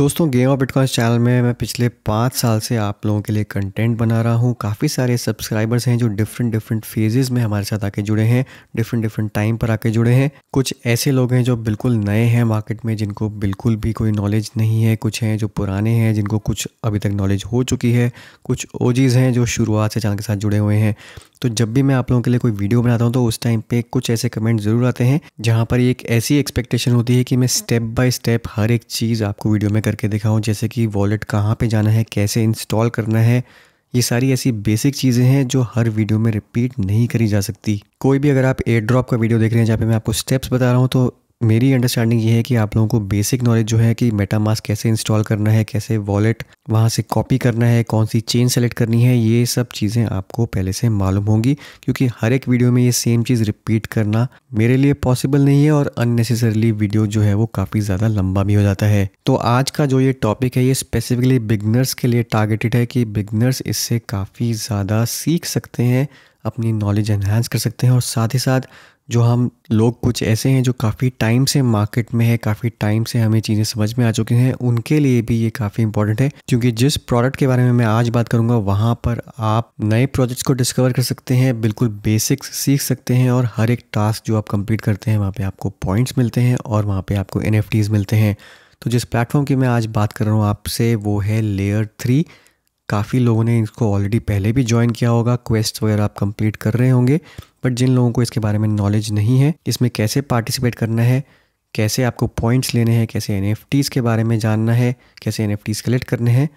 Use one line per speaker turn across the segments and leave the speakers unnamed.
दोस्तों game of bitcoin channel में मैं पिछले पाँच साल से आप लोगों के लिए कंटेंट बना रहा हूँ काफ़ी सारे सब्सक्राइबर्स हैं जो डिफरेंट डिफरेंट फेजेस में हमारे साथ आके जुड़े हैं डिफरेंट डिफरेंट टाइम पर आके जुड़े हैं कुछ ऐसे लोग हैं जो बिल्कुल नए हैं मार्केट में जिनको बिल्कुल भी कोई नॉलेज नहीं है कुछ हैं जो पुराने हैं जिनको कुछ अभी तक नॉलेज हो चुकी है कुछ ओजीज़ हैं जो शुरुआत से चैनल के साथ जुड़े हुए हैं तो जब भी मैं आप लोगों के लिए कोई वीडियो बनाता हूँ तो उस टाइम पे कुछ ऐसे कमेंट ज़रूर आते हैं जहाँ पर एक ऐसी एक्सपेक्टेशन होती है कि मैं स्टेप बाय स्टेप हर एक चीज़ आपको वीडियो में करके दिखाऊं जैसे कि वॉलेट कहाँ पे जाना है कैसे इंस्टॉल करना है ये सारी ऐसी बेसिक चीज़ें हैं जो हर वीडियो में रिपीट नहीं करी जा सकती कोई भी अगर आप एयर ड्रॉप का वीडियो देख रहे हैं जहाँ पे मैं आपको स्टेप्स बता रहा हूँ तो मेरी अंडरस्टैंडिंग ये है कि आप लोगों को बेसिक नॉलेज जो है कि मेटा मास्क कैसे इंस्टॉल करना है कैसे वॉलेट वहाँ से कॉपी करना है कौन सी चेन सेलेक्ट करनी है ये सब चीज़ें आपको पहले से मालूम होंगी क्योंकि हर एक वीडियो में ये सेम चीज़ रिपीट करना मेरे लिए पॉसिबल नहीं है और अननेसेसरली वीडियो जो है वो काफ़ी ज़्यादा लंबा भी हो जाता है तो आज का जो ये टॉपिक है ये स्पेसिफिकली बिगनर्स के लिए टारगेटेड है कि बिगनर्स इससे काफ़ी ज़्यादा सीख सकते हैं अपनी नॉलेज एनहेंस कर सकते हैं और साथ ही साथ जो हम लोग कुछ ऐसे हैं जो काफ़ी टाइम से मार्केट में है काफ़ी टाइम से हमें चीज़ें समझ में आ चुकी हैं उनके लिए भी ये काफ़ी इंपॉर्टेंट है क्योंकि जिस प्रोडक्ट के बारे में मैं आज बात करूँगा वहाँ पर आप नए प्रोजेक्ट्स को डिस्कवर कर सकते हैं बिल्कुल बेसिक्स सीख सकते हैं और हर एक टास्क जो आप कंप्लीट करते हैं वहाँ पर आपको पॉइंट्स मिलते हैं और वहाँ पर आपको एन मिलते हैं तो जिस प्लेटफॉर्म की मैं आज बात कर रहा हूँ आपसे वो है लेयर थ्री काफ़ी लोगों ने इसको ऑलरेडी पहले भी ज्वाइन किया होगा क्वेस्ट वगैरह आप कंप्लीट कर रहे होंगे बट जिन लोगों को इसके बारे में नॉलेज नहीं है इसमें कैसे पार्टिसिपेट करना है कैसे आपको पॉइंट्स लेने हैं कैसे एन के बारे में जानना है कैसे एन कलेक्ट करने हैं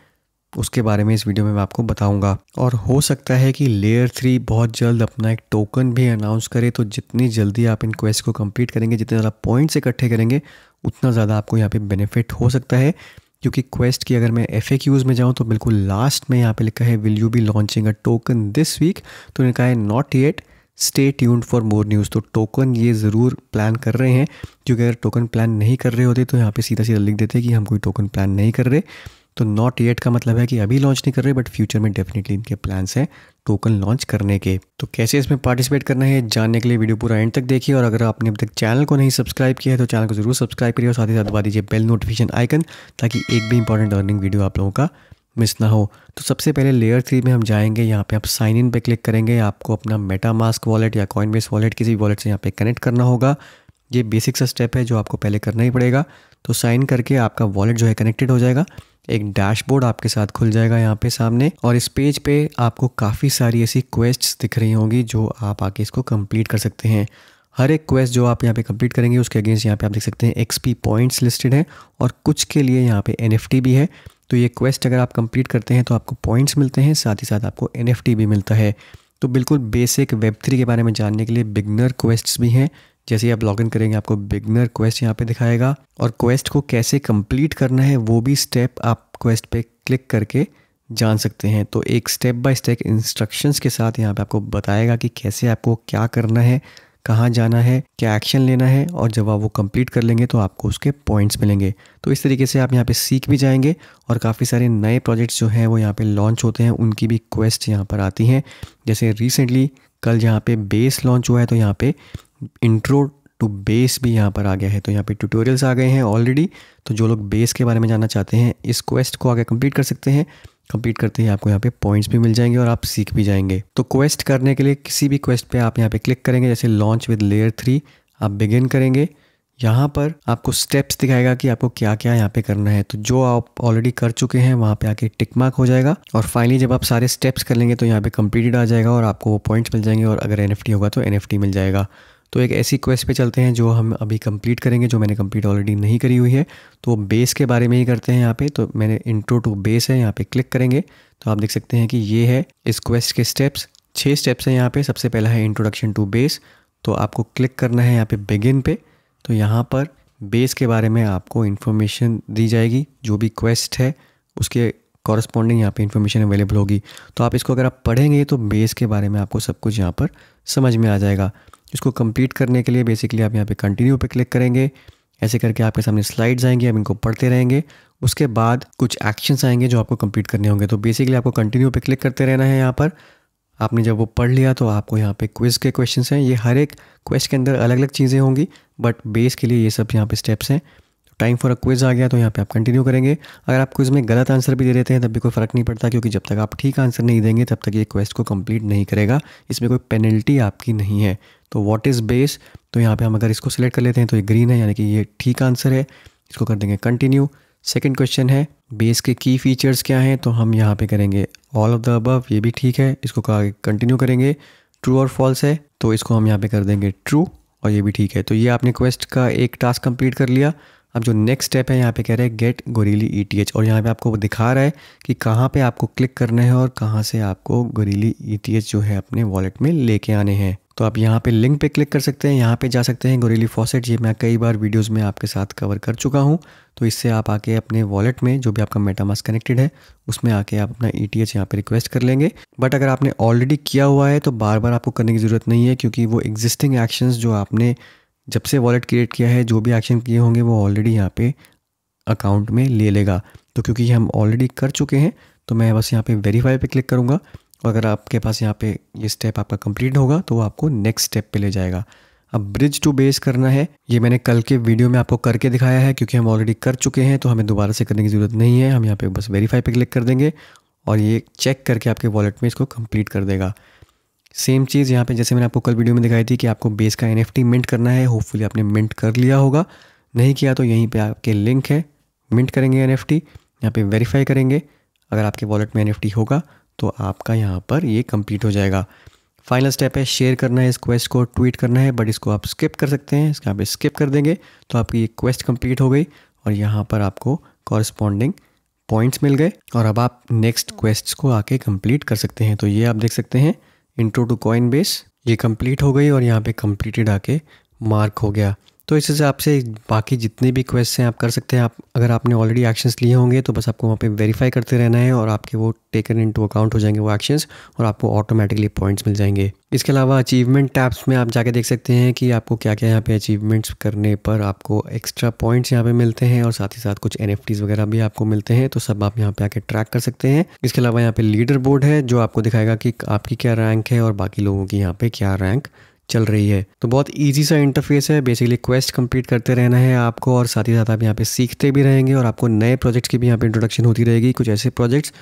उसके बारे में इस वीडियो में मैं आपको बताऊंगा और हो सकता है कि लेयर थ्री बहुत जल्द अपना एक टोकन भी अनाउंस करे तो जितनी जल्दी आप इन क्वेस्ट को कंप्लीट करेंगे जितने ज़्यादा पॉइंट्स इकट्ठे करेंगे उतना ज़्यादा आपको यहाँ पे बेनिफिट हो सकता है क्योंकि क्वेस्ट की अगर मैं एफ में जाऊँ तो बिल्कुल लास्ट में यहाँ पे लिखा है will you be launching a token this week तो उन्होंने कहा है not yet stay tuned for more news तो टोकन ये ज़रूर प्लान कर रहे हैं क्योंकि अगर टोकन प्लान नहीं कर रहे होते तो यहाँ पे सीधा सीधा लिख देते कि हम कोई टोकन प्लान नहीं कर रहे तो नॉट येट का मतलब है कि अभी लॉन्च नहीं कर रहे बट फ्यूचर में डेफिनेटली इनके प्लान्स हैं टोकन लॉन्च करने के तो कैसे इसमें पार्टिसिपेट करना है जानने के लिए वीडियो पूरा एंड तक देखिए और अगर आपने अब तक चैनल को नहीं सब्सक्राइब किया है तो चैनल को जरूर सब्सक्राइब करिए और साथ ही साथ दबा दीजिए बेल नोटिफिकेशन आइकन ताकि एक भी इंपॉर्टेंट अर्निंग वीडियो आप लोगों का मिस ना हो तो सबसे पहले लेयर थ्री में हम जाएंगे यहाँ पे आप साइन इन पे क्लिक करेंगे आपको अपना मेटा मास्क वॉलेट या कॉइन बेस वॉलेट किसी वॉलेट से यहाँ पे कनेक्ट करना होगा ये बेसिक सा स्टेप है जो आपको पहले करना ही पड़ेगा तो साइन करके आपका वॉलेट जो है कनेक्टेड हो जाएगा एक डैशबोर्ड आपके साथ खुल जाएगा यहाँ पे सामने और इस पेज पे आपको काफ़ी सारी ऐसी क्वेस्ट्स दिख रही होंगी जो आप आके इसको कंप्लीट कर सकते हैं हर एक क्वेस्ट जो आप यहाँ पे कंप्लीट करेंगे उसके अगेंस्ट यहाँ पे आप देख सकते हैं एक्सपी पॉइंट्स लिस्टेड हैं और कुछ के लिए यहाँ पे एन भी है तो ये क्वेस्ट अगर आप कंप्लीट करते हैं तो आपको पॉइंट्स मिलते हैं साथ ही साथ आपको एन भी मिलता है तो बिल्कुल बेसिक वेब थ्री के बारे में जानने के लिए बिगनर क्वेस्ट्स भी हैं जैसे आप इन करेंगे आपको बिगनर क्वेस्ट यहाँ पे दिखाएगा और क्वेस्ट को कैसे कंप्लीट करना है वो भी स्टेप आप क्वेस्ट पे क्लिक करके जान सकते हैं तो एक स्टेप बाय स्टेप इंस्ट्रक्शंस के साथ यहाँ पे आपको बताएगा कि कैसे आपको क्या करना है कहाँ जाना है क्या एक्शन लेना है और जब आप वो कंप्लीट कर लेंगे तो आपको उसके पॉइंट्स मिलेंगे तो इस तरीके से आप यहाँ पे सीख भी जाएंगे और काफ़ी सारे नए प्रोजेक्ट्स जो हैं वो यहाँ पे लॉन्च होते हैं उनकी भी क्वेस्ट यहाँ पर आती हैं जैसे रिसेंटली कल यहाँ पे बेस लॉन्च हुआ है तो यहाँ पे इंट्रो टू बेस भी यहाँ पर आ गया है तो यहाँ पे ट्यूटोरियल्स आ गए हैं ऑलरेडी तो जो लोग बेस के बारे में जानना चाहते हैं इस क्वेस्ट को आगे कंप्लीट कर सकते हैं कंप्लीट करते ही आपको यहाँ पे पॉइंट्स भी मिल जाएंगे और आप सीख भी जाएंगे तो क्वेस्ट करने के लिए किसी भी क्वेस्ट पे आप यहाँ पे क्लिक करेंगे जैसे लॉन्च विद लेयर थ्री आप बिगिन करेंगे यहाँ पर आपको स्टेप्स दिखाएगा कि आपको क्या क्या यहाँ पे करना है तो जो आप ऑलरेडी कर चुके हैं वहाँ पे आके टिक मार्क हो जाएगा और फाइनली जब आप सारे स्टेप्स कर लेंगे तो यहाँ पे कंप्लीटेड आ जाएगा और आपको वो पॉइंट्स मिल जाएंगे और अगर एन होगा तो एन मिल जाएगा तो एक ऐसी क्वेस्ट पे चलते हैं जो हम अभी कंप्लीट करेंगे जो मैंने कंप्लीट ऑलरेडी नहीं करी हुई है तो बेस के बारे में ही करते हैं यहाँ पे तो मैंने इंट्रो टू बेस है यहाँ पे क्लिक करेंगे तो आप देख सकते हैं कि ये है इस क्वेस्ट के स्टेप्स छः स्टेप्स हैं यहाँ पे सबसे पहला है इंट्रोडक्शन टू बेस तो आपको क्लिक करना है यहाँ पे बिगिन पे तो यहाँ पर बेस के बारे में आपको इन्फॉर्मेशन दी जाएगी जो भी क्वेस्ट है उसके कॉरस्पॉन्डिंग यहाँ पे इन्फॉर्मेशन अवेलेबल होगी तो आप इसको अगर आप पढ़ेंगे तो बेस के बारे में आपको सब कुछ यहाँ पर समझ में आ जाएगा इसको कंप्लीट करने के लिए बेसिकली आप यहाँ पे कंटिन्यू पे क्लिक करेंगे ऐसे करके आपके सामने स्लाइड्स आएंगे आप इनको पढ़ते रहेंगे उसके बाद कुछ एक्शंस आएंगे जो आपको कंप्लीट करने होंगे तो बेसिकली आपको कंटिन्यू पे क्लिक करते रहना है यहाँ पर आपने जब वो पढ़ लिया तो आपको यहाँ पे क्विज़ के क्वेश्चंस हैं ये हर एक क्वेश्चन के अंदर अलग अलग चीज़ें होंगी बट बेस के लिए ये सब यहाँ पे स्टेप्स हैं टाइम फॉर अ क्विज़ आ गया तो यहाँ पे आप कंटिन्यू करेंगे अगर आप क्विज़ में गलत आंसर भी दे देते हैं तब भी कोई फ़र्क नहीं पड़ता क्योंकि जब तक आप ठीक आंसर नहीं देंगे तब तक ये क्वेस्ट को कंप्लीट नहीं करेगा इसमें कोई पेनल्टी आपकी नहीं है तो वॉट इज़ बेस तो यहाँ पर हम अगर इसको सिलेक्ट कर लेते हैं तो ये ग्रीन है यानी कि ये ठीक आंसर है इसको कर देंगे कंटिन्यू सेकेंड क्वेश्चन है बेस के की फीचर्स क्या हैं तो हम यहाँ पे करेंगे ऑल ऑफ द अबव ये भी ठीक है इसको कंटिन्यू करेंगे ट्रू और फॉल्स है तो इसको हम यहाँ पे कर देंगे ट्रू और ये भी ठीक है तो ये आपने क्वेस्ट का एक टास्क कंप्लीट कर लिया अब जो नेक्स्ट स्टेप है यहाँ पे कह रहे हैं गेट गोरीली ई और यहाँ पे आपको दिखा रहा है कि कहाँ पे आपको क्लिक करना है और कहाँ से आपको गोरीली ई e जो है अपने वॉलेट में लेके आने हैं तो आप यहाँ पे लिंक पे क्लिक कर सकते हैं यहाँ पे जा सकते हैं गोरेली फॉसेट ये मैं कई बार वीडियोस में आपके साथ कवर कर चुका हूँ तो इससे आप आके अपने वॉलेट में जो भी आपका मेटामास कनेक्टेड है उसमें आके आप अपना ई टी एच यहाँ पर रिक्वेस्ट कर लेंगे बट अगर आपने ऑलरेडी किया हुआ है तो बार बार आपको करने की ज़रूरत नहीं है क्योंकि वो एग्जिस्टिंग एक्शन जो आपने जब से वॉलेट क्रिएट किया है जो भी एक्शन किए होंगे वो ऑलरेडी यहाँ पे अकाउंट में ले लेगा तो क्योंकि हम ऑलरेडी कर चुके हैं तो मैं बस यहाँ पे वेरीफाई पे क्लिक करूँगा और अगर आपके पास यहाँ पे ये स्टेप आपका कंप्लीट होगा तो वो आपको नेक्स्ट स्टेप पे ले जाएगा अब ब्रिज टू बेस करना है ये मैंने कल के वीडियो में आपको करके दिखाया है क्योंकि हम ऑलरेडी कर चुके हैं तो हमें दोबारा से करने की ज़रूरत नहीं है हम यहाँ पर बस वेरीफाई पर क्लिक कर देंगे और ये चेक करके आपके वॉलेट में इसको कम्प्लीट कर देगा सेम चीज़ यहाँ पे जैसे मैंने आपको कल वीडियो में दिखाई थी कि आपको बेस का एन मिंट करना है होपफुली आपने मिंट कर लिया होगा नहीं किया तो यहीं पे आपके लिंक है मिंट करेंगे एन एफ यहाँ पर वेरीफाई करेंगे अगर आपके वॉलेट में एन होगा तो आपका यहाँ पर ये कंप्लीट हो जाएगा फाइनल स्टेप है शेयर करना है इस क्वेस्ट को ट्वीट करना है बट इसको आप स्किप कर सकते हैं इसका आप स्किप कर देंगे तो आपकी ये क्वेस्ट कंप्लीट हो गई और यहाँ पर आपको कॉरस्पॉन्डिंग पॉइंट्स मिल गए और अब आप नेक्स्ट क्वेस्ट को आके कंप्लीट कर सकते हैं तो ये आप देख सकते हैं इंट्रो टू कॉइन बेस ये कंप्लीट हो गई और यहाँ पे कंप्लीटेड आके मार्क हो गया तो इस हिसाब से बाकी जितने भी क्वेस्ट हैं आप कर सकते हैं आप अगर आपने ऑलरेडी एक्शंस लिए होंगे तो बस आपको वहाँ पे वेरीफाई करते रहना है और आपके वो टेकन इन टू अकाउंट हो जाएंगे वो एक्शंस और आपको ऑटोमेटिकली पॉइंट्स मिल जाएंगे इसके अलावा अचीवमेंट टैप्स में आप जाके देख सकते हैं कि आपको क्या क्या यहाँ पे अचीवमेंट्स करने पर आपको एक्स्ट्रा पॉइंट्स यहाँ पे मिलते हैं और साथ ही साथ कुछ एन वगैरह भी आपको मिलते हैं तो सब आप यहाँ पे आके ट्रैक कर सकते हैं इसके अलावा यहाँ पे लीडर बोर्ड है जो आपको दिखाएगा कि आपकी क्या रैंक है और बाकी लोगों की यहाँ पे क्या रैंक चल रही है तो बहुत ईजी सा इंटरफेस है बेसिकली क्वेस्ट कंप्लीट करते रहना है आपको और साथ ही साथ आप यहाँ पे सीखते भी रहेंगे और आपको नए प्रोजेक्ट्स की भी यहाँ पे इंट्रोडक्शन होती रहेगी कुछ ऐसे प्रोजेक्ट्स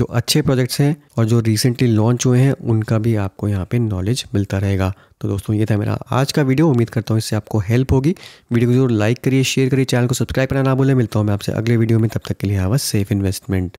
जो अच्छे प्रोजेक्ट्स हैं और जो रिसेंटली लॉन्च हुए हैं उनका भी आपको यहाँ पे नॉलेज मिलता रहेगा तो दोस्तों ये था मेरा आज का वीडियो उम्मीद करता हूँ इससे आपको हेल्प होगी वीडियो को जरूर लाइक करिए शेयर करिए चैनल को सब्सक्राइब करना ना भूलें मिलता हूँ मैं आपसे अगले वीडियो में तब तक के लिए हैव सेफ इन्वेस्टमेंट